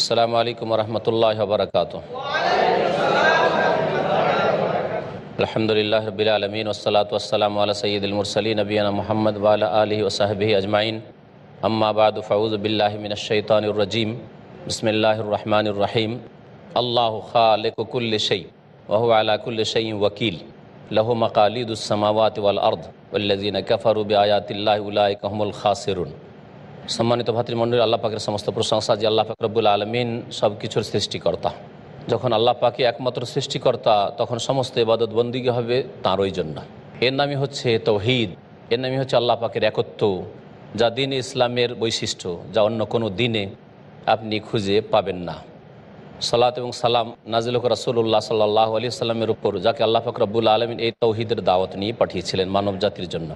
السلام علیکم ورحمۃ اللہ وبرکاتہ الحمد لله رب العالمين والصلاة والسلام على سيد المرسلين نبينا محمد وعلى آله وصحبه أجمعين اما بعد فعوذ بالله من الشيطان الرجيم بسم الله الرحمن الرحيم الله خالق كل شيء وهو على كل شيء وكيل له مقاليد السماوات والارض والذين كفروا بآيات الله أولئك هم الخاسرون সম্মানিত ভাতৃমণ্ডলী আল্লাহ পাকের সমস্ত প্রশংসা যে আল্লাহ পাক রব্বুল আলমিন সব কিছুর সৃষ্টিকর্তা যখন আল্লাহ পাকে একমাত্র সৃষ্টিকর্তা তখন সমস্ত এবাদত বন্দিগি হবে তাঁরই জন্য এর নামই হচ্ছে তৌহিদ এর নামই হচ্ছে আল্লাহ পাকের একত্ব যা দিন ইসলামের বৈশিষ্ট্য যা অন্য কোনো দিনে আপনি খুঁজে পাবেন না সালাত এবং সালাম নাজিলক রাসুল্লাহ সাল্লাহ আলি সাল্লামের উপর যাকে আল্লাহ ফাকরাবুল আলমিন এই তৌহিদের দাওয়াত নিয়ে পাঠিয়েছিলেন মানব জাতির জন্য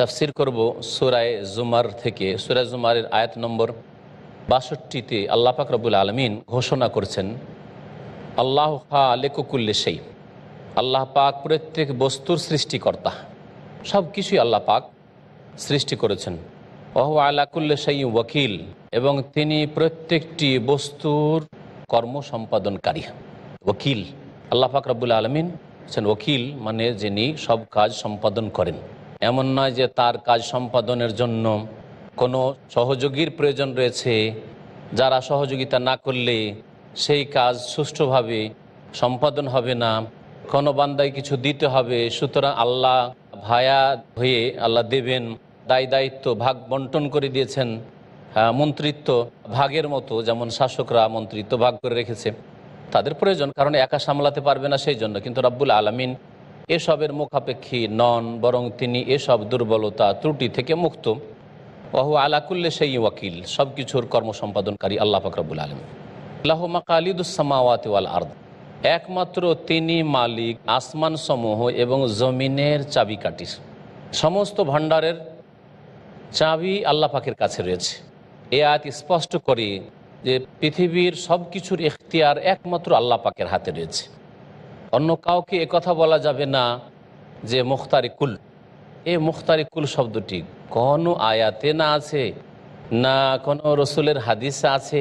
তাফসির করব সুরায় জুমার থেকে সুরায় জুমারের আয়াত নম্বর বাষট্টিতে আল্লাহ পাক রবুল আলমিন ঘোষণা করছেন আল্লাহ আলেকুকুল্লে সেই আল্লাহ পাক প্রত্যেক বস্তুর সৃষ্টিকর্তা সব কিছুই আল্লাহ পাক সৃষ্টি করেছেন অহ আলাকুল্লে সেই ওয়াকিল এবং তিনি প্রত্যেকটি বস্তুর কর্ম সম্পাদনকারী ওকিল আল্লাহ পাক রবুল আলমিন হচ্ছেন ওকিল মানে যিনি সব কাজ সম্পাদন করেন এমন নয় যে তার কাজ সম্পাদনের জন্য কোনো সহযোগীর প্রয়োজন রয়েছে যারা সহযোগিতা না করলে সেই কাজ সুষ্ঠুভাবে সম্পাদন হবে না কোনো বান্দায় কিছু দিতে হবে সুতরাং আল্লাহ ভায়া হয়ে আল্লাহ দেবেন দায় দায়িত্ব ভাগ বন্টন করে দিয়েছেন মন্ত্রিত্ব ভাগের মতো যেমন শাসকরা মন্ত্রিত্ব ভাগ করে রেখেছে তাদের প্রয়োজন কারণ একা সামলাতে পারবে না সেই জন্য কিন্তু রাব্বুল আলমিন এসবের মুখাপেক্ষী নন বরং তিনি এসব দুর্বলতা ত্রুটি থেকে মুক্ত বহু আলাকুল্লে সেই ওয়াকিল সব কিছুর কর্মসম্পাদনকারী আল্লাহ ফকরাবুল আলম আল্লাহ মাকালিদুসামাওয়াত ওয়াল আর্দ একমাত্র তিনি মালিক আসমান সমূহ এবং জমিনের চাবিকাঠির সমস্ত ভাণ্ডারের চাবি আল্লাহ পাকের কাছে রয়েছে এ আয়াত স্পষ্ট করে যে পৃথিবীর সব কিছুর এখতিয়ার একমাত্র আল্লাহ পাকের হাতে রয়েছে অন্য কাউকে কথা বলা যাবে না যে মুখতারিকুল এ মুখতারিকুল শব্দটি কোনো আয়াতে না আছে না কোনো রসুলের হাদিসে আছে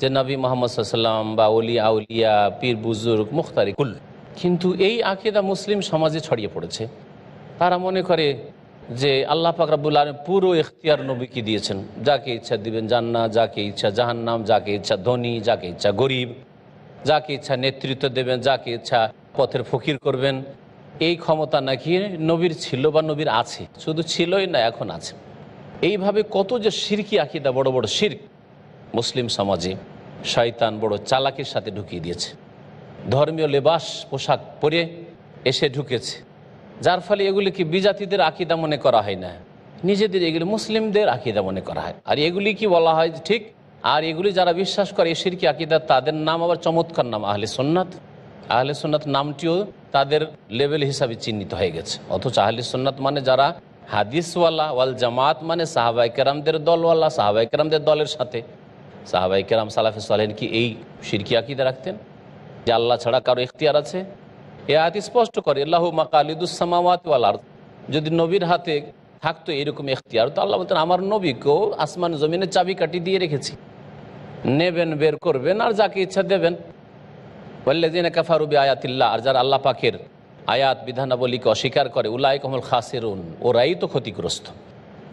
যে নবী মোহাম্মদ সাল্লাম বা অলি আউলিয়া পীর বুজুর্গ মুখতারিকুল কিন্তু এই আকিদা মুসলিম সমাজে ছড়িয়ে পড়েছে তারা মনে করে যে আল্লাহ পাকরাবুল আলম পুরো এখতিয়ার নবীকে দিয়েছেন যাকে ইচ্ছা দিবেন জান্না যাকে ইচ্ছা জাহান্নাম যাকে ইচ্ছা ধনী যাকে ইচ্ছা গরিব যাকে ইচ্ছা নেতৃত্ব দেবেন যাকে ইচ্ছা পথের ফকির করবেন এই ক্ষমতা নাকি নবীর ছিল বা নবীর আছে শুধু ছিলই না এখন আছে এইভাবে কত যে সিরকি আকিদা বড় বড় শির্ক মুসলিম সমাজে শয়তান বড় চালাকের সাথে ঢুকিয়ে দিয়েছে ধর্মীয় লেবাস পোশাক পরে এসে ঢুকেছে যার ফলে এগুলিকে বিজাতিদের আকিদা মনে করা হয় না নিজেদের এগুলি মুসলিমদের আকিদা মনে করা হয় আর এগুলি কি বলা হয় ঠিক আর এগুলি যারা বিশ্বাস করে শিরকি আকিদা তাদের নাম আবার চমৎকার নাম আহলে সোননাথ আহলে সুন্নাত নামটিও তাদের লেভেল হিসাবে চিহ্নিত হয়ে গেছে অথচ আহলে সুন্নাত মানে যারা হাদিসওয়ালা ওয়াল জামাত মানে সাহাবাই কেরামদের দলওয়ালা সাহাবাই কেরামদের দলের সাথে সাহাবাই কেরাম সালাফে সালেন কি এই সিরকি আকিদে রাখতেন যে আল্লাহ ছাড়া কারো এখতিয়ার আছে এ আয়াত স্পষ্ট করে আল্লাহ মাকালিদুসামাওয়াত ওয়াল আর যদি নবীর হাতে থাকতো এরকম এখতিয়ার তো আল্লাহ বলতেন আমার নবীকেও আসমান জমিনে চাবি কাটি দিয়ে রেখেছি নেবেন বের করবেন আর যাকে ইচ্ছা দেবেন ওয়াল্লাজিন কাফারুবি আয়াতিল্লা আর যারা আল্লাহ পাকের আয়াত বিধানাবলীকে অস্বীকার করে উল্লাহ কমল খাসেরুন ওরাই তো ক্ষতিগ্রস্ত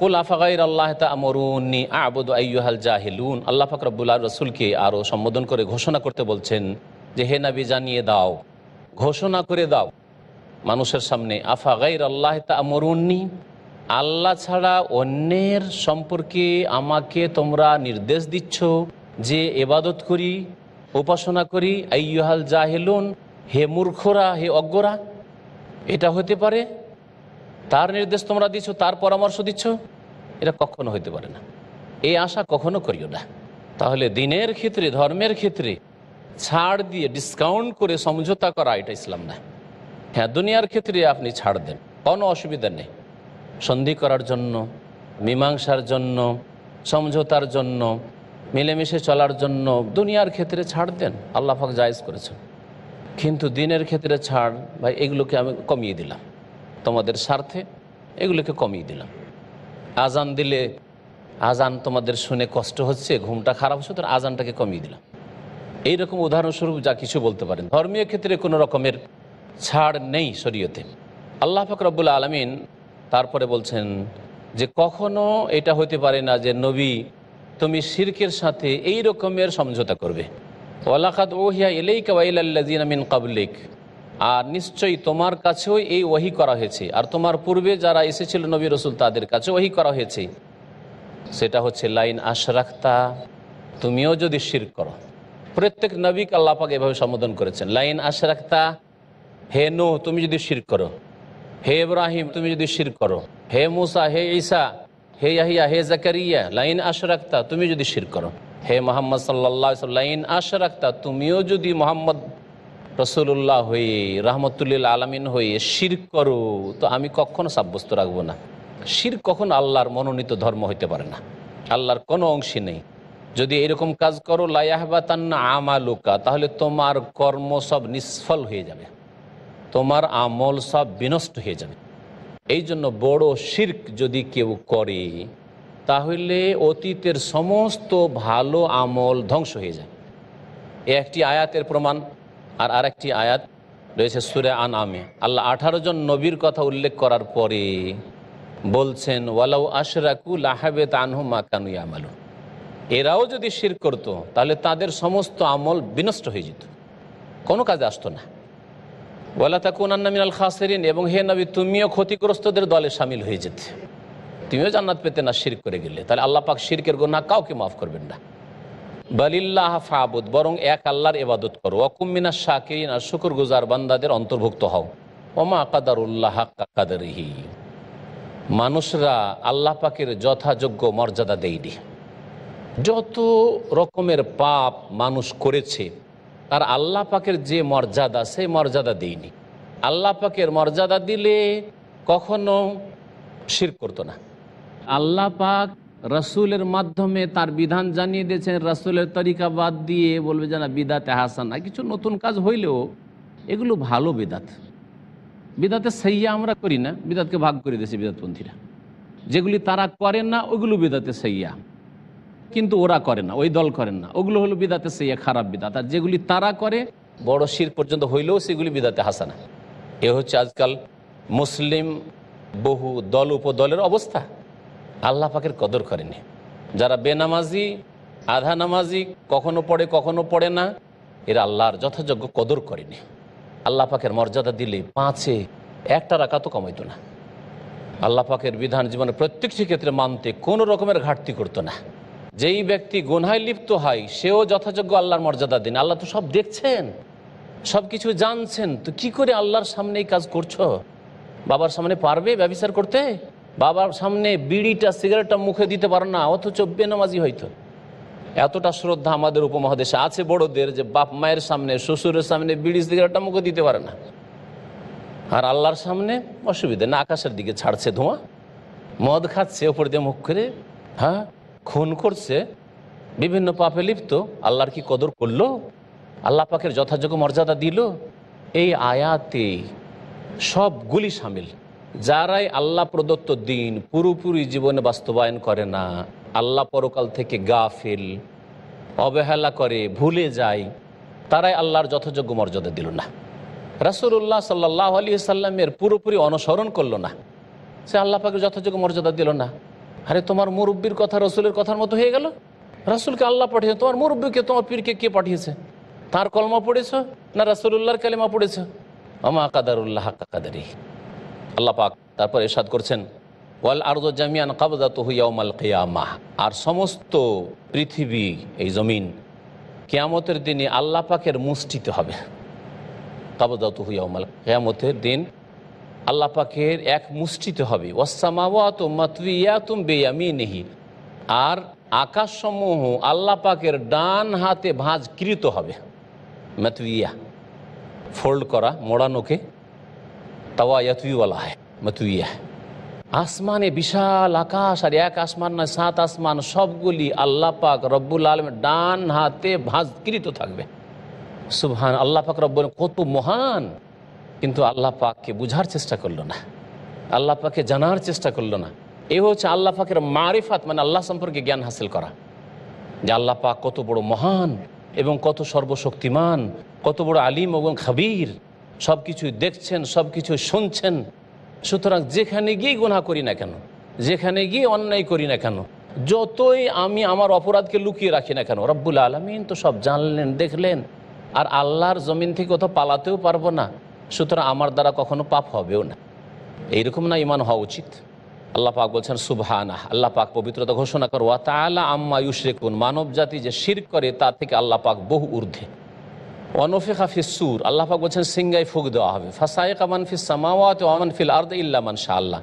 কুল আফাগাইর আল্লাহ তামরুনি আবুদ আইহাল জাহিলুন আল্লাহ ফাকরাবুল্লাহ রসুলকে আরও সম্বোধন করে ঘোষণা করতে বলছেন যে হে নাবি জানিয়ে দাও ঘোষণা করে দাও মানুষের সামনে আফাগাইর আল্লাহ তামরুনি আল্লাহ ছাড়া অন্যের সম্পর্কে আমাকে তোমরা নির্দেশ দিচ্ছ যে এবাদত করি উপাসনা করি আইহাল জাহেলুন হে মূর্খরা হে অজ্ঞরা এটা হতে পারে তার নির্দেশ তোমরা দিচ্ছ তার পরামর্শ দিচ্ছ এটা কখনো হতে পারে না এই আশা কখনো করিও না তাহলে দিনের ক্ষেত্রে ধর্মের ক্ষেত্রে ছাড় দিয়ে ডিসকাউন্ট করে সমঝোতা করা এটা ইসলাম না হ্যাঁ দুনিয়ার ক্ষেত্রে আপনি ছাড় দেন কোনো অসুবিধা নেই সন্ধি করার জন্য মীমাংসার জন্য সমঝোতার জন্য মিলেমিশে চলার জন্য দুনিয়ার ক্ষেত্রে ছাড় দেন আল্লাহাক জায়জ করেছেন কিন্তু দিনের ক্ষেত্রে ছাড় ভাই এগুলোকে আমি কমিয়ে দিলাম তোমাদের স্বার্থে এগুলোকে কমিয়ে দিলাম আজান দিলে আজান তোমাদের শুনে কষ্ট হচ্ছে ঘুমটা খারাপ হচ্ছে তোর আজানটাকে কমিয়ে দিলাম এইরকম উদাহরণস্বরূপ যা কিছু বলতে পারেন ধর্মীয় ক্ষেত্রে কোনো রকমের ছাড় নেই শরীয়তে আল্লাহ ফকরাবুল আলমিন তারপরে বলছেন যে কখনো এটা হতে পারে না যে নবী তুমি সিরকের সাথে এই রকমের সমঝোতা করবে ওয়ালাকাত ওহিয়া এলেই কাবাইলাল্লাজিন আমিন কাবলিক আর নিশ্চয়ই তোমার কাছেও এই ওহি করা হয়েছে আর তোমার পূর্বে যারা এসেছিল নবী রসুল তাদের কাছে ওহি করা হয়েছে সেটা হচ্ছে লাইন আশরাখতা তুমিও যদি শির করো প্রত্যেক নবীকে আল্লাপাক এভাবে সম্বোধন করেছেন লাইন আশরাখতা হে নো তুমি যদি শির করো হে ইব্রাহিম তুমি যদি শির করো হে মুসা হে ঈসা হে ইয়াহিয়া হে জাকারিয়া লাইন রাখতা তুমি যদি শির করো হে মোহাম্মদ সাল্লা লাইন রাখতা তুমিও যদি মোহাম্মদ রসুল্লাহ হয়ে রহমতুল্লিল আলমিন হয়ে শির করো তো আমি কখনো সাব্যস্ত রাখবো না শির কখন আল্লাহর মনোনীত ধর্ম হইতে পারে না আল্লাহর কোনো অংশী নেই যদি এরকম কাজ করো লায়াহবাতান্না আমালুকা তাহলে তোমার কর্ম সব নিষ্ফল হয়ে যাবে তোমার আমল সব বিনষ্ট হয়ে যাবে এই জন্য বড় শির্ক যদি কেউ করে তাহলে অতীতের সমস্ত ভালো আমল ধ্বংস হয়ে যায় এ একটি আয়াতের প্রমাণ আর আরেকটি আয়াত রয়েছে সুরে আন আমে আল্লাহ আঠারো জন নবীর কথা উল্লেখ করার পরে বলছেন ওয়ালাউ আশরাকু লাহাবে তানহু মাকানু আমালু এরাও যদি শির করতো তাহলে তাদের সমস্ত আমল বিনষ্ট হয়ে যেত কোনো কাজে আসতো না ওয়ালা তাকুন মিনাল খাসেরিন এবং হে নবী তুমিও ক্ষতিগ্রস্তদের দলে সামিল হয়ে যেতে তুমিও জান্নাত পেতে না শির করে গেলে তাহলে আল্লাহ পাক শিরকের গোনা কাউকে মাফ করবেন না বালিল্লাহ ফাবুদ বরং এক আল্লাহর এবাদত করো অকুমিনা শাকিরিন আর শুকুর গুজার বান্দাদের অন্তর্ভুক্ত হও ওমা কাদারুল্লাহ কাদারিহি মানুষরা আল্লাহ পাকের যথাযোগ্য মর্যাদা দেয়নি যত রকমের পাপ মানুষ করেছে তার আল্লাহ পাকের যে মর্যাদা সেই মর্যাদা দিইনি আল্লাহ পাকের মর্যাদা দিলে কখনো শির করতো না আল্লাহ পাক রসুলের মাধ্যমে তার বিধান জানিয়ে দিয়েছেন রসুলের তরিকা বাদ দিয়ে বলবে যে না বিদাতে হাসানা কিছু নতুন কাজ হইলেও এগুলো ভালো বিদাত বিদাতে সইয়া আমরা করি না বিদাতকে ভাগ করে দিয়েছি বিদাতপন্থীরা যেগুলি তারা করেন না ওগুলো বিদাতে সইয়া কিন্তু ওরা করে না ওই দল করেন না ওগুলো হলো বিদাতে সেই খারাপ বিদাত আর যেগুলি তারা করে বড় শির পর্যন্ত হইলেও সেগুলি বিদাতে হাসানা এ হচ্ছে আজকাল মুসলিম বহু দল উপদলের অবস্থা আল্লাহ পাকের কদর করেনি যারা বেনামাজি আধা নামাজি কখনো পড়ে কখনো পড়ে না এরা আল্লাহর যথাযোগ্য কদর করেনি আল্লাহ পাকের মর্যাদা দিলে পাঁচে একটা রাখা তো কমাইতো না আল্লাহ পাকের বিধান জীবনে প্রত্যেকটি ক্ষেত্রে মানতে কোনো রকমের ঘাটতি করতো না যেই ব্যক্তি গোনহায় লিপ্ত হয় সেও যথাযোগ্য আল্লাহর মর্যাদা দিন আল্লাহ তো সব দেখছেন সব কিছু জানছেন তো কি করে আল্লাহর সামনে এই কাজ করছো বাবার সামনে পারবে ব্যবসার করতে বাবার সামনে বিড়িটা সিগারেটটা মুখে দিতে পারো না অথচ বেনামাজি হয়তো এতটা শ্রদ্ধা আমাদের উপমহাদেশে আছে বড়দের যে বাপ মায়ের সামনে শ্বশুরের সামনে বিড়ি সিগারেটটা মুখে দিতে পারে না আর আল্লাহর সামনে অসুবিধা না আকাশের দিকে ছাড়ছে ধোঁয়া মদ খাচ্ছে ওপর দিয়ে মুখ করে হ্যাঁ খুন করছে বিভিন্ন পাপে লিপ্ত আল্লাহর কি কদর করল আল্লাহ পাকের যথাযোগ্য মর্যাদা দিল এই আয়াতে সবগুলি সামিল যারাই আল্লাহ প্রদত্ত দিন পুরোপুরি জীবনে বাস্তবায়ন করে না আল্লাহ পরকাল থেকে গাফিল অবহেলা করে ভুলে যায় তারাই আল্লাহর যথাযোগ্য মর্যাদা দিল না রাসুল্লাহ সাল্লাহ আলিয়া সাল্লামের পুরোপুরি অনুসরণ করলো না সে আল্লাহ পাকে যথাযোগ্য মর্যাদা দিল না আরে তোমার মুরব্বীর কথা রসুলের কথার মতো হয়ে গেল রাসুলকে আল্লাহ পাঠিয়েছে তোমার মুরব্বীকে তোমার পীরকে কে পাঠিয়েছে তার কলমা পড়েছ না রাসুলুল্লাহর কালিমা পড়েছ আমা কাদারুল্লাহ কাদারি আল্লাহ পাক তারপর এরশাদ করছেন ওয়াল আর্দ জামিয়ান কাবদা তহুয়াউমাল কেয়ামাহ আর সমস্ত পৃথিবী এই জমিন কেয়ামতের দিনে আল্লাহ পাকের মুষ্টিতে হবে কাবদা তহুয়াউমাল কেয়ামতের দিন আল্লাহ পাকের এক মুষ্টিতে হবে ওয়াসামাওয়াত মাতুয়াতুম বেয়ামিনেহি আর আকাশসমূহ আল্লাহ পাকের ডান হাতে ভাঁজকৃত হবে মাতুইয়া ফোল্ড করা মোড়ানোকে তাওয়ায়াতুই হয় মাতুইয়া আসমানে বিশাল আকাশ আর এক আসমান নয় সাত আসমান সবগুলি আল্লাহ পাক রব্বুল আলমের ডান হাতে ভাঁজকৃত থাকবে সুবহান আল্লাহ পাক রব্বুল কত মহান কিন্তু আল্লাহ পাককে বুঝার চেষ্টা করলো না আল্লাহ পাকে জানার চেষ্টা করলো না এ হচ্ছে আল্লাহ পাকের মারিফাত মানে আল্লাহ সম্পর্কে জ্ঞান হাসিল করা যে আল্লাহ পাক কত বড় মহান এবং কত সর্বশক্তিমান কত বড় আলিম এবং খাবির সব কিছুই দেখছেন সব কিছু শুনছেন সুতরাং যেখানে গিয়ে গুণা করি না কেন যেখানে গিয়ে অন্যায় করি না কেন যতই আমি আমার অপরাধকে লুকিয়ে রাখি না কেন রব্বুল আলমিন তো সব জানলেন দেখলেন আর আল্লাহর জমিন থেকে কোথাও পালাতেও পারবো না সুতরাং আমার দ্বারা কখনো পাপ হবেও না এইরকম না ইমান হওয়া উচিত আল্লাহ পাক বলছেন সুবহানা আল্লাহ পাক পবিত্রতা ঘোষণা করো তালা আম্মা ইউশরেকুন মানব জাতি যে শির করে তা থেকে আল্লাহ পাক বহু ঊর্ধ্বে অনফে ফিস সুর আল্লাহ পাক বলছেন সিঙ্গায় ফুক দেওয়া হবে ফাসায়েক আমান ফিস সামাওয়াত আমান ফিল আর্দ ইল্লামান শাহ আল্লাহ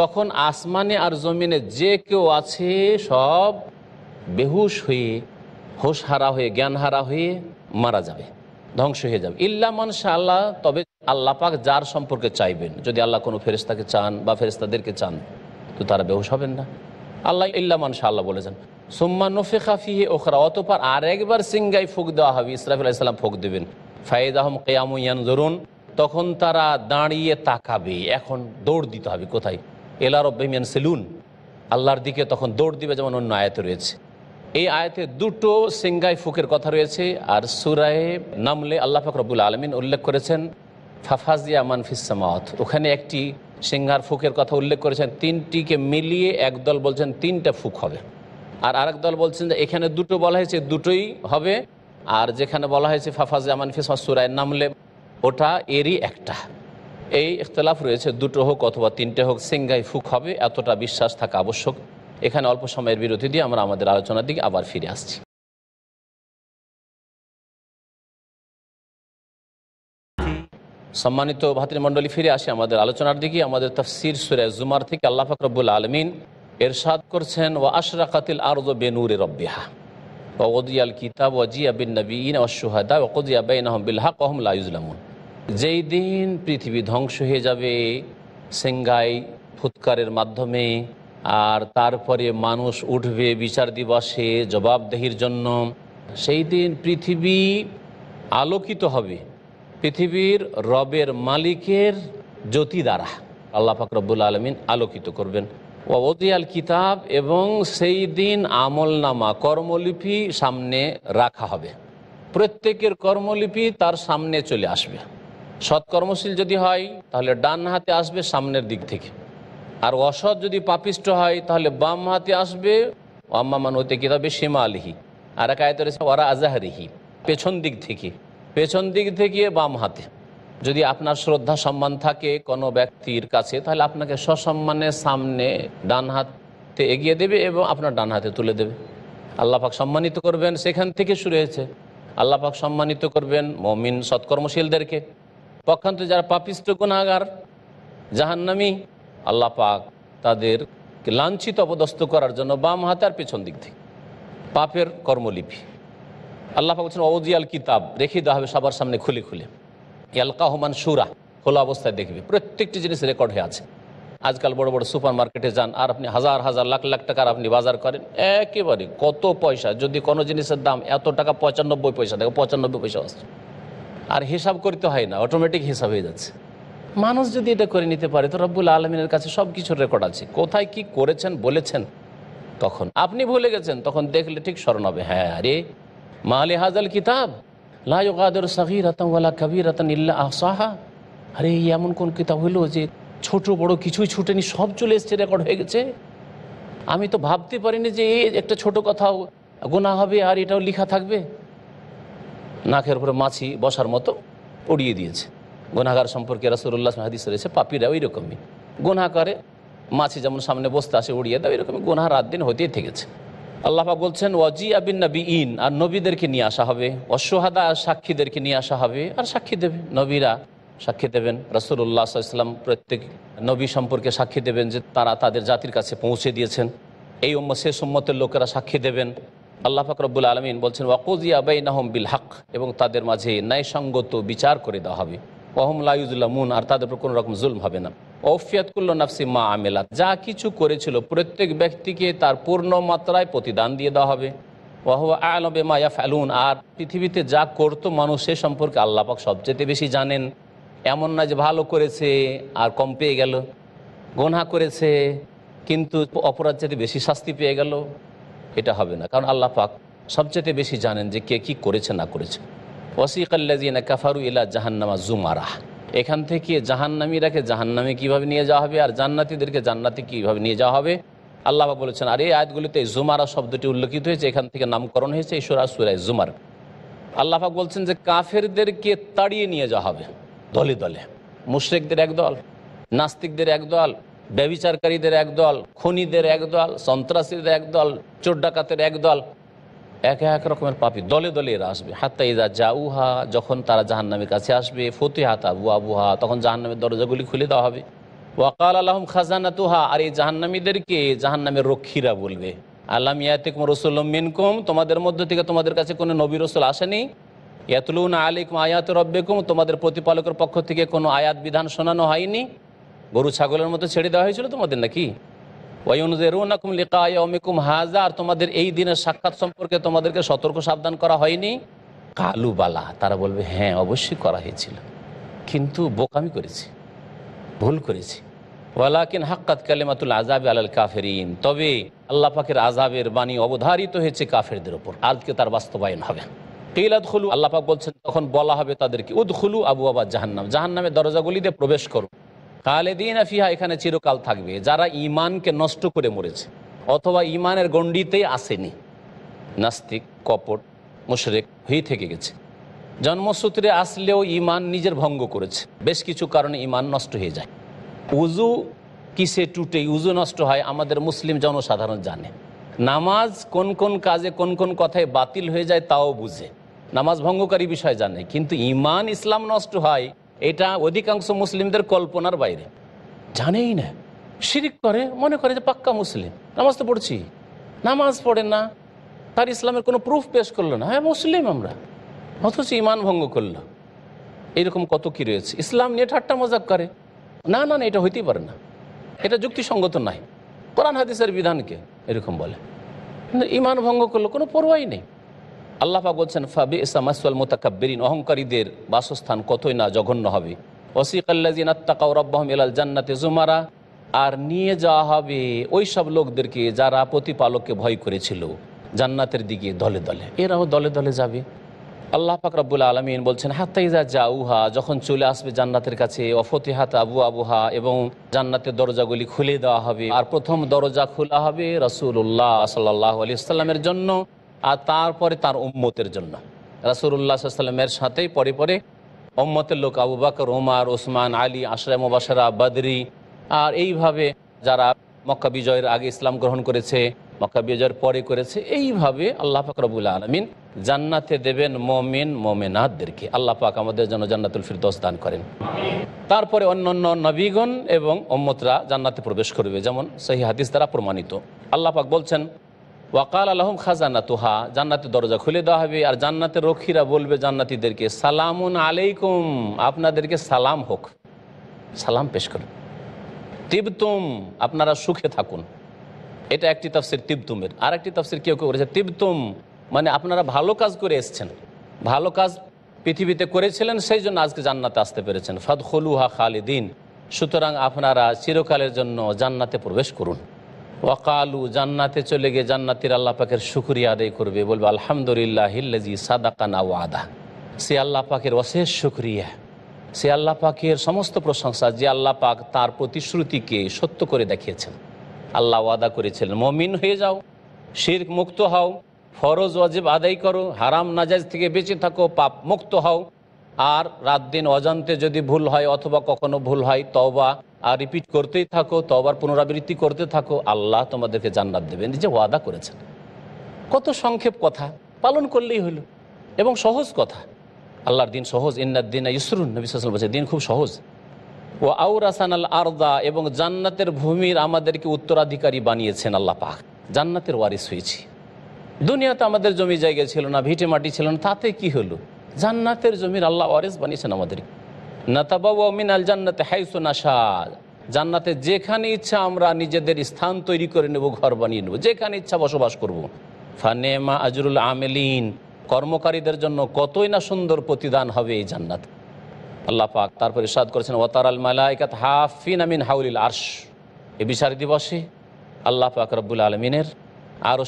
তখন আসমানে আর জমিনে যে কেউ আছে সব বেহুশ হয়ে হোশ হারা হয়ে জ্ঞান হারা হয়ে মারা যাবে ধ্বংস হয়ে যাবে ইল্লামান শাহ আল্লাহ তবে আল্লাপাক যার সম্পর্কে চাইবেন যদি আল্লাহ কোনো ফেরিস্তাকে চান বা ফেরিস্তাদেরকে চান তো তারা বেহস হবেন না আল্লাহ ইল্লা মানশা আল্লাহ বলেছেন সোম্মা নফেখা ফিহে ওখরা অতপর আর একবার সিঙ্গাই ফুক দেওয়া হবে ইসরাফিল ইসলাম ফুক দেবেন ফায়েদ আহম কেয়ামুয়ান ধরুন তখন তারা দাঁড়িয়ে তাকাবে এখন দৌড় দিতে হবে কোথায় এলার অব্বাহিমিয়ান সেলুন আল্লাহর দিকে তখন দৌড় দিবে যেমন অন্য আয়ত রয়েছে এই আয়াতে দুটো সিঙ্গাই ফুকের কথা রয়েছে আর সুরায় নামলে আল্লাহ ফাকরবুল আলমিন উল্লেখ করেছেন ফাফাজিয়া মানফিসামাওয়াত ওখানে একটি সিংহার ফুকের কথা উল্লেখ করেছেন তিনটিকে মিলিয়ে একদল বলছেন তিনটা ফুক হবে আর আরেক দল বলছেন যে এখানে দুটো বলা হয়েছে দুটোই হবে আর যেখানে বলা হয়েছে ফাফাজ জামান ফিসমা সুরায় নামলে ওটা এরই একটা এই ইখতলাফ রয়েছে দুটো হোক অথবা তিনটে হোক সিংহাই ফুক হবে এতটা বিশ্বাস থাকা আবশ্যক এখানে অল্প সময়ের বিরতি দিয়ে আমরা আমাদের আলোচনার দিকে আবার ফিরে আসছি সম্মানিত ভাতৃমণ্ডলী ফিরে আসে আমাদের আলোচনার দিকে আমাদের তফসির সুরে জুমার থেকে আল্লাহ ফাকরবুল আলমিন এরশাদ করছেন ও আশরা কাতিল আরজ বেনুরে রব্বিহা ওদিয়াল কিতাব ওয়াজিয়া বিন নবীন অসুহাদা ওকদিয়া বেন আহমবিল হাক অহম লাইজলামুন যেই দিন পৃথিবী ধ্বংস হয়ে যাবে সেঙ্গাই ফুৎকারের মাধ্যমে আর তারপরে মানুষ উঠবে বিচার দিবসে জবাবদেহির জন্য সেই দিন পৃথিবী আলোকিত হবে পৃথিবীর রবের মালিকের জ্যোতি দ্বারা আল্লাহ ফাকরবুল আলমিন আলোকিত করবেন ওদিয়াল কিতাব এবং সেই দিন আমলনামা কর্মলিপি সামনে রাখা হবে প্রত্যেকের কর্মলিপি তার সামনে চলে আসবে সৎকর্মশীল যদি হয় তাহলে ডান হাতে আসবে সামনের দিক থেকে আর অসৎ যদি পাপিষ্ট হয় তাহলে বাম হাতে আসবে অম্মা মান কিতাবে সীমা আলিহি আর একায়ত ওরা আজাহারিহি পেছন দিক থেকে পেছন দিক থেকে বাম হাতে যদি আপনার শ্রদ্ধা সম্মান থাকে কোনো ব্যক্তির কাছে তাহলে আপনাকে সসম্মানের সামনে ডান হাতে এগিয়ে দেবে এবং আপনার ডান হাতে তুলে দেবে আল্লাপাক সম্মানিত করবেন সেখান থেকে শুরু হয়েছে আল্লাপাক সম্মানিত করবেন মমিন সৎকর্মশীলদেরকে পক্ষান্ত যারা পাপিষ্ট গুণাগার জাহান্নামি আল্লাহ পাক তাদের লাঞ্ছিত অপদস্থ করার জন্য বাম হাতে আর পেছন দিক থেকে পাপের কর্মলিপি আল্লাহ বলছেন অজিয়াল কিতাব রেখে দেওয়া হবে সবার সামনে খুলে খুলে ইয়ালকাহমান সুরা খোলা অবস্থায় দেখবে প্রত্যেকটি জিনিস রেকর্ড হয়ে আছে আজকাল বড় বড় সুপার মার্কেটে যান আর আপনি হাজার হাজার লাখ লাখ টাকার আপনি বাজার করেন একেবারে কত পয়সা যদি কোনো জিনিসের দাম এত টাকা পঁচানব্বই পয়সা দেখো পঁচানব্বই পয়সা আসছে আর হিসাব করতে হয় না অটোমেটিক হিসাব হয়ে যাচ্ছে মানুষ যদি এটা করে নিতে পারে তো রব্বুল আলমিনের কাছে সব কিছুর রেকর্ড আছে কোথায় কি করেছেন বলেছেন তখন আপনি ভুলে গেছেন তখন দেখলে ঠিক স্মরণ হবে হ্যাঁ আরে মালে হাজাল কিতাব লাগাদর সাহির রতনওয়ালা কবির রতন ইল্লা আসাহা আরে এমন কোন কিতাব হলো যে ছোট বড় কিছুই ছুটেনি সব চলে এসছে রেকর্ড হয়ে গেছে আমি তো ভাবতে পারিনি যে এই একটা ছোট কথাও গোনা হবে আর এটাও লিখা থাকবে নাকের উপরে মাছি বসার মতো উড়িয়ে দিয়েছে গোনাগার সম্পর্কে রাসুল্লাহ হাদিস রয়েছে পাপিরা ওই রকমই গোনা করে মাছি যেমন সামনে বসতে আসে উড়িয়ে দেয় ওই রকমই গোনা রাত দিন হতেই থেকেছে আল্লাহা বলছেন ওয়াজি আবিন নবী ইন আর নবীদেরকে নিয়ে আসা হবে অশোহাদা আর সাক্ষীদেরকে নিয়ে আসা হবে আর সাক্ষী দেবে নবীরা সাক্ষী দেবেন রসুল্লাহ ইসলাম প্রত্যেক নবী সম্পর্কে সাক্ষী দেবেন যে তারা তাদের জাতির কাছে পৌঁছে দিয়েছেন এই উম্ম শেষ উম্মতের লোকেরা সাক্ষী দেবেন আল্লাহ ফাকরবুল আলমিন বলছেন ওয়াকুজি আবাই নাহম বিল হক এবং তাদের মাঝে ন্যায়সঙ্গত বিচার করে দেওয়া হবে ওহম আর তাদের উপর কোনো রকম জুলম হবে না করল নাফসি মা আমেলা যা কিছু করেছিল প্রত্যেক ব্যক্তিকে তার পূর্ণ মাত্রায় প্রতিদান দিয়ে দেওয়া হবে ওয়াহুয়া আলবে মায়া ফ্যালুন আর পৃথিবীতে যা করতো মানুষ সে সম্পর্কে আল্লাপাক সবচেয়ে বেশি জানেন এমন না যে ভালো করেছে আর কম পেয়ে গেল গোনা করেছে কিন্তু অপরাধ যাতে বেশি শাস্তি পেয়ে গেল এটা হবে না কারণ আল্লাহ পাক সবচেয়ে বেশি জানেন যে কে কি করেছে না করেছে ওয়াসিকাল্লাজিনা কাফারু ইলা জাহান্নামা জুমারাহ এখান থেকে জাহান্নামীরাকে জাহান্নামে কিভাবে নিয়ে যাওয়া হবে আর জান্নাতিদেরকে জান্নাতি কিভাবে নিয়ে যাওয়া হবে আল্লাহ বলেছেন আর এই আয়াতগুলিতে জুমারা শব্দটি উল্লেখিত হয়েছে এখান থেকে নামকরণ হয়েছে ঈশ্বরা সুরায় জুমার আল্লাহাক বলছেন যে কাফেরদেরকে তাড়িয়ে নিয়ে যাওয়া হবে দলে দলে মুশ্রেকদের এক দল নাস্তিকদের এক দল ব্যবিচারকারীদের এক দল খনিদের এক দল সন্ত্রাসীদের এক দল চোর ডাকাতের এক দল এক এক রকমের পাপি দলে দলে এরা আসবে হাত্তা ইদা জাউহা যখন তারা জাহান্নামের কাছে আসবে ফতে হাতা বুয়া বুহা তখন জাহান্নামের দরজাগুলি খুলে দেওয়া হবে ওয়াকাল আলহম খাজানা তুহা আর এই জাহান্নামীদেরকে জাহান্নামের রক্ষীরা বলবে আল্লাহ ইয়াতিকুম রসুল মিনকুম তোমাদের মধ্য থেকে তোমাদের কাছে কোনো নবী রসুল আসেনি ইয়াতলুন আলিকুম আয়াত রব্বেকুম তোমাদের প্রতিপালকের পক্ষ থেকে কোনো আয়াত বিধান শোনানো হয়নি গরু ছাগলের মতো ছেড়ে দেওয়া হয়েছিল তোমাদের নাকি ওয়াইনজেরুনাকুম হাজা আর তোমাদের এই দিনের সাক্ষাৎ সম্পর্কে তোমাদেরকে সতর্ক সাবধান করা হয়নি কালু বালা তারা বলবে হ্যাঁ অবশ্যই করা হয়েছিল কিন্তু বোকামি করেছি ভুল করেছি ওয়ালাকিন হাক্কাত কালেমাতুল আজাব আলাল কাফেরিন তবে আল্লাহ পাকের আজাবের বাণী অবধারিত হয়েছে কাফেরদের ওপর আজকে তার বাস্তবায়ন হবে কেলাদ খুলু পাক বলছেন তখন বলা হবে তাদেরকে উদ খুলু আবু আবা জাহান্নাম জাহান্নামের দরজাগুলিতে প্রবেশ করো তাহলে দিন ফিহা এখানে চিরকাল থাকবে যারা ইমানকে নষ্ট করে মরেছে অথবা ইমানের গণ্ডিতে আসেনি নাস্তিক কপট মুশরেক হয়ে থেকে গেছে জন্মসূত্রে আসলেও ইমান নিজের ভঙ্গ করেছে বেশ কিছু কারণে ইমান নষ্ট হয়ে যায় উজু কিসে টুটে উজু নষ্ট হয় আমাদের মুসলিম জনসাধারণ জানে নামাজ কোন কোন কাজে কোন কোন কথায় বাতিল হয়ে যায় তাও বুঝে নামাজ ভঙ্গকারী বিষয় জানে কিন্তু ইমান ইসলাম নষ্ট হয় এটা অধিকাংশ মুসলিমদের কল্পনার বাইরে জানেই না শিরিক করে মনে করে যে পাক্কা মুসলিম নামাজ তো পড়ছি নামাজ পড়ে না তার ইসলামের কোনো প্রুফ পেশ করলো না হ্যাঁ মুসলিম আমরা অথচ ইমান ভঙ্গ করলো এরকম কত কি রয়েছে ইসলাম নিয়ে ঠাট্টা মজাক করে না না না এটা হইতেই পারে না এটা যুক্তিসঙ্গত নাই কোরআন হাদিসের বিধানকে এরকম বলে কিন্তু ইমান ভঙ্গ করলো কোনো পরোয়াই নেই আল্লাহা বলছেন ফাবি ইসামাসুয়াল মোতাকাব্বেরিন অহংকারীদের বাসস্থান কতই না জঘন্য হবে ওসিক আল্লাজিনাত্তাকাউ রব্বাহম জান্নাতে জুমারা আর নিয়ে যাওয়া হবে ওই সব লোকদেরকে যারা প্রতিপালককে ভয় করেছিল জান্নাতের দিকে দলে দলে এরাও দলে দলে যাবে আল্লাহ পাক রব্বুল আলমিন বলছেন হাত্তাইজা উহা যখন চলে আসবে জান্নাতের কাছে হাত আবু আবুহা এবং জান্নাতের দরজাগুলি খুলে দেওয়া হবে আর প্রথম দরজা খোলা হবে রসুল্লাহ সাল্লাহ আলি সাল্লামের জন্য আর তারপরে তার উম্মতের জন্য রাসুল্লাহ সাল্লামের সাথেই পরে পরে ওম্মতের লোক আবু বাকর ওমার ওসমান আলী আশরা মুবাসারা বাদরি আর এইভাবে যারা মক্কা বিজয়ের আগে ইসলাম গ্রহণ করেছে মক্কা বিজয়ের পরে করেছে এইভাবে আল্লাহ পাক রবুল আলমিন জান্নাতে দেবেন মমিন মমেনাথদেরকে আল্লাহ পাক আমাদের জন্য জান্নাতুল ফিরদোস দান করেন তারপরে অন্য অন্য নবীগণ এবং ওম্মতরা জান্নাতে প্রবেশ করবে যেমন সেই হাদিস দ্বারা প্রমাণিত আল্লাহ পাক বলছেন ওয়াকাল আলহম খাজানা তুহা জান্নাতের দরজা খুলে দেওয়া হবে আর জান্নাতের রক্ষীরা বলবে জান্নাতিদেরকে সালামুন আলাইকুম আপনাদেরকে সালাম হোক সালাম পেশ করুন তিবতুম আপনারা সুখে থাকুন এটা একটি তফসির তিবতুমের আর একটি তফসির কেউ কেউ করেছে তিবতুম মানে আপনারা ভালো কাজ করে এসছেন ভালো কাজ পৃথিবীতে করেছিলেন সেই জন্য আজকে জান্নাতে আসতে পেরেছেন ফাদখলুহা খালিদিন সুতরাং আপনারা চিরকালের জন্য জান্নাতে প্রবেশ করুন ওয়াকালু জান্নাতে চলে গিয়ে জান্নাতির আল্লাহ পাখের শুক্রিয়া আদায় করবে বলবে আলহামদুলিল্লাহ হিল্লাজি কানা ওয়াদা সে আল্লাহ পাকের অশেষ শুক্রিয়া সে আল্লাহ পাখের সমস্ত প্রশংসা যে আল্লাহ পাক তার প্রতিশ্রুতিকে সত্য করে দেখিয়েছেন আল্লাহ ওয়াদা করেছিলেন মমিন হয়ে যাও শির মুক্ত হও ফরজ ওয়াজিব আদায় করো হারাম নাজাজ থেকে বেঁচে থাকো পাপ মুক্ত হও আর রাত দিন অজান্তে যদি ভুল হয় অথবা কখনো ভুল হয় তবা আর রিপিট করতেই থাকো তবার পুনরাবৃত্তি করতে থাকো আল্লাহ তোমাদেরকে জান্নাত দেবেন যে ওয়াদা করেছেন কত সংক্ষেপ কথা পালন করলেই হলো এবং সহজ কথা আল্লাহর দিন সহজ দিন ইসরুন বিশ্বাসন বলছে দিন খুব সহজ ও আউরাসান আল আরদা এবং জান্নাতের ভূমির আমাদেরকে উত্তরাধিকারী বানিয়েছেন আল্লাহ পাক জান্নাতের ওয়ারিস হয়েছি দুনিয়াতে আমাদের জমি জায়গা ছিল না ভিটে মাটি ছিল না তাতে কি হলো জান্নাতের জমির আল্লাহ ওয়ারিস বানিয়েছেন আমাদের নাতাবাবু মিন আল জান্নাতে হাইসু নাশা জান্নাতে যেখানে ইচ্ছা আমরা নিজেদের স্থান তৈরি করে নেব ঘর বানিয়ে নেব যেখানে ইচ্ছা বসবাস করব। ফানেমা আজরুল আমেলিন কর্মকারীদের জন্য কতই না সুন্দর প্রতিদান হবে এই জান্নাত আল্লাহ পাক তারপরে সাদ করেছেন ওয়াতার আল মালাইকাত হাফিন আমিন হাউলিল আর্শ এ বিচার দিবসে আল্লাহ পাক রব্বুল আলমিনের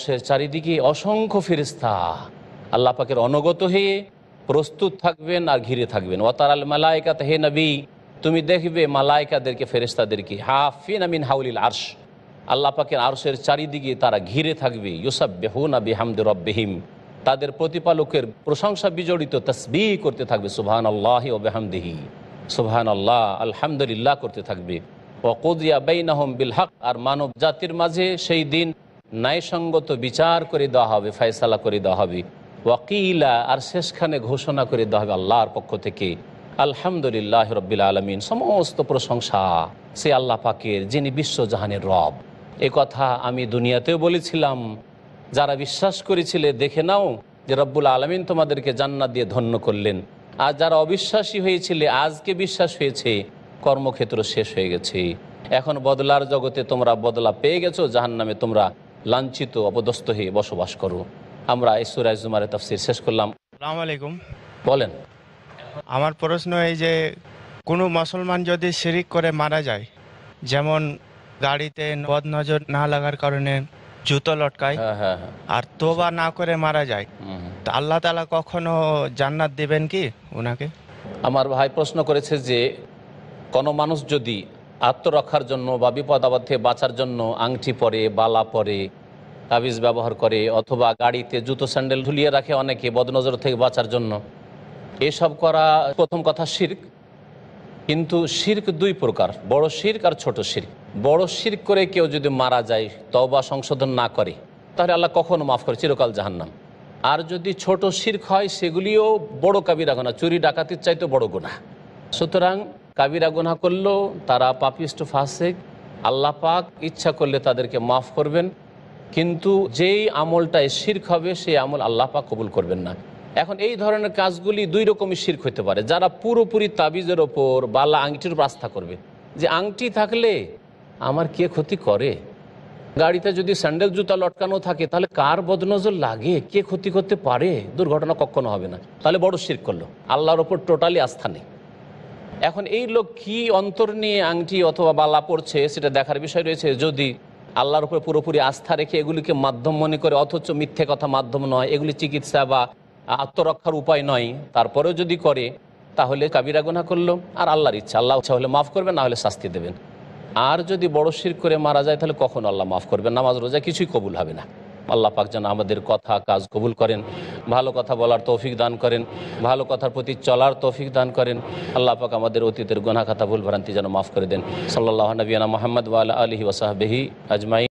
সে চারিদিকে অসংখ্য ফিরিস্তা আল্লাহ পাকের অনুগত হয়ে প্রস্তুত থাকবেন আর ঘিরে থাকবেন ওয়াতার আল মালায়কা হে নবী তুমি দেখবে মালায়কাদেরকে ফেরেস্তাদেরকে হাফিন আমিন হাউলিল আর্শ আল্লাহ পাকের আরশের চারিদিকে তারা ঘিরে থাকবে ইউসাব বেহুনা হামদুর রব্বেহিম তাদের প্রতিপালকের প্রশংসা বিজড়িত তসবি করতে থাকবে সুবহান আল্লাহ ও বেহামদেহি সুবহান আল্লাহ আলহামদুলিল্লাহ করতে থাকবে ওকদিয়া বেইনাহম বিল হক আর মানব জাতির মাঝে সেই দিন ন্যায়সঙ্গত বিচার করে দেওয়া হবে ফয়সালা করে দেওয়া হবে ওয়াকিলা আর শেষখানে ঘোষণা করে দেওয়া হবে আল্লাহর পক্ষ থেকে আলহামদুলিল্লাহ রব্বিল আলমিন সমস্ত প্রশংসা সে আল্লাহ পাকের যিনি বিশ্বজাহানের রব এ কথা আমি দুনিয়াতেও বলেছিলাম যারা বিশ্বাস করেছিলে দেখে নাও যে রব্বুল আলমিন তোমাদেরকে জান্নাত দিয়ে ধন্য করলেন আর যারা অবিশ্বাসী হয়েছিলে আজকে বিশ্বাস হয়েছে কর্মক্ষেত্র শেষ হয়ে গেছে এখন বদলার জগতে তোমরা বদলা পেয়ে গেছো জাহান নামে তোমরা লাঞ্ছিত অপদস্থ হয়ে বসবাস করো আমরা এই সুরাজ জুমারের তফসির শেষ করলাম সালাম আলাইকুম বলেন আমার প্রশ্ন এই যে কোনো মুসলমান যদি শিরিক করে মারা যায় যেমন গাড়িতে বদ নজর না লাগার কারণে জুতো লটকায় হ্যাঁ, হ্যাঁ, হ্যাঁ। আর তোবা না করে মারা যায় তা আল্লাহ তালা কখনো জান্নাত দেবেন কি ওনাকে আমার ভাই প্রশ্ন করেছে যে কোনো মানুষ যদি আত্মরক্ষার জন্য বা বিপদ আপদ থেকে বাঁচার জন্য আংটি পরে বালা পরে তাবিজ ব্যবহার করে অথবা গাড়িতে জুতো স্যান্ডেল ঝুলিয়ে রাখে অনেকে বদনজর থেকে বাঁচার জন্য এসব করা প্রথম কথা শির্ক কিন্তু শির্ক দুই প্রকার বড় শির্ক আর ছোট শির্ক বড় শির্ক করে কেউ যদি মারা যায় তবা সংশোধন না করে তাহলে আল্লাহ কখনো মাফ করে চিরকাল জাহান্নাম আর যদি ছোট শির্ক হয় সেগুলিও বড় কাবিরা গোনা চুরি ডাকাতির চাইতে বড় গোনা সুতরাং কাবিরা গোনা করলেও তারা পাপিষ্ট ফাসেক আল্লাহ পাক ইচ্ছা করলে তাদেরকে মাফ করবেন কিন্তু যেই আমলটায় শির্ক হবে সেই আমল আল্লাহ পাক কবুল করবেন না এখন এই ধরনের কাজগুলি দুই রকমই শির্ক হতে পারে যারা পুরোপুরি তাবিজের ওপর বালা আংটির উপর আস্থা করবে যে আংটি থাকলে আমার কে ক্ষতি করে গাড়িতে যদি স্যান্ডেল জুতা লটকানো থাকে তাহলে কার বদনজর লাগে কে ক্ষতি করতে পারে দুর্ঘটনা কখনো হবে না তাহলে বড় শির করলো আল্লাহর ওপর টোটালি আস্থা নেই এখন এই লোক কি অন্তর নিয়ে আংটি অথবা বালা পড়ছে সেটা দেখার বিষয় রয়েছে যদি আল্লাহর উপরে পুরোপুরি আস্থা রেখে এগুলিকে মাধ্যম মনে করে অথচ মিথ্যে কথা মাধ্যম নয় এগুলি চিকিৎসা বা আত্মরক্ষার উপায় নয় তারপরেও যদি করে তাহলে কাবিরা গুণা করলো আর আল্লাহর ইচ্ছা আল্লাহ ইচ্ছা হলে মাফ করবেন না হলে শাস্তি দেবেন আর যদি বড় শির করে মারা যায় তাহলে কখন আল্লাহ মাফ করবেন নামাজ রোজা কিছুই কবুল হবে না আল্লাহ পাক যেন আমাদের কথা কাজ কবুল করেন ভালো কথা বলার তৌফিক দান করেন ভালো কথার প্রতি চলার তৌফিক দান করেন আল্লাহ পাক আমাদের অতীতের গোনা খাতা ভুল ভ্রান্তি যেন মাফ করে দেন সাল্লাহ নবীনা মোহাম্মদ ওয়াল আলহি ওসাহবেহি আজমাই